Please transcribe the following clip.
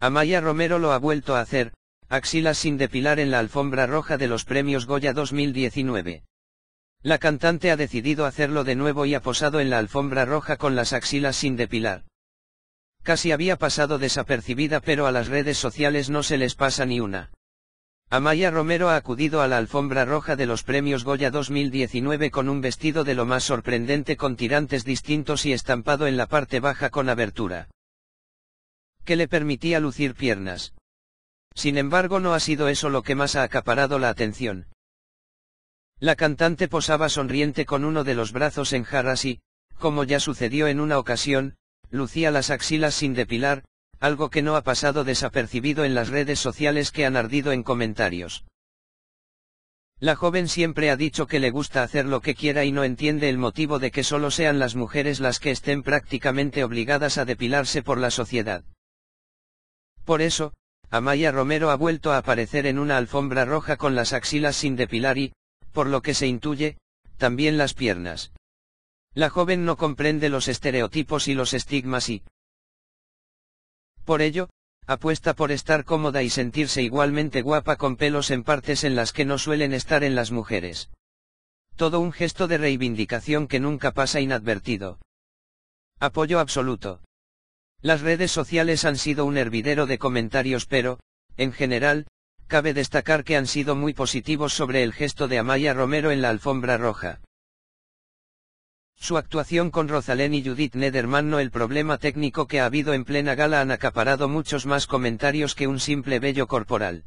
Amaya Romero lo ha vuelto a hacer, axilas sin depilar en la alfombra roja de los premios Goya 2019. La cantante ha decidido hacerlo de nuevo y ha posado en la alfombra roja con las axilas sin depilar. Casi había pasado desapercibida pero a las redes sociales no se les pasa ni una. Amaya Romero ha acudido a la alfombra roja de los premios Goya 2019 con un vestido de lo más sorprendente con tirantes distintos y estampado en la parte baja con abertura que le permitía lucir piernas. Sin embargo, no ha sido eso lo que más ha acaparado la atención. La cantante posaba sonriente con uno de los brazos en jarras y, como ya sucedió en una ocasión, lucía las axilas sin depilar, algo que no ha pasado desapercibido en las redes sociales que han ardido en comentarios. La joven siempre ha dicho que le gusta hacer lo que quiera y no entiende el motivo de que solo sean las mujeres las que estén prácticamente obligadas a depilarse por la sociedad. Por eso, Amaya Romero ha vuelto a aparecer en una alfombra roja con las axilas sin depilar y, por lo que se intuye, también las piernas. La joven no comprende los estereotipos y los estigmas y, por ello, apuesta por estar cómoda y sentirse igualmente guapa con pelos en partes en las que no suelen estar en las mujeres. Todo un gesto de reivindicación que nunca pasa inadvertido. Apoyo absoluto. Las redes sociales han sido un hervidero de comentarios pero, en general, cabe destacar que han sido muy positivos sobre el gesto de Amaya Romero en la alfombra roja. Su actuación con Rosalén y Judith Nederman no el problema técnico que ha habido en plena gala han acaparado muchos más comentarios que un simple bello corporal.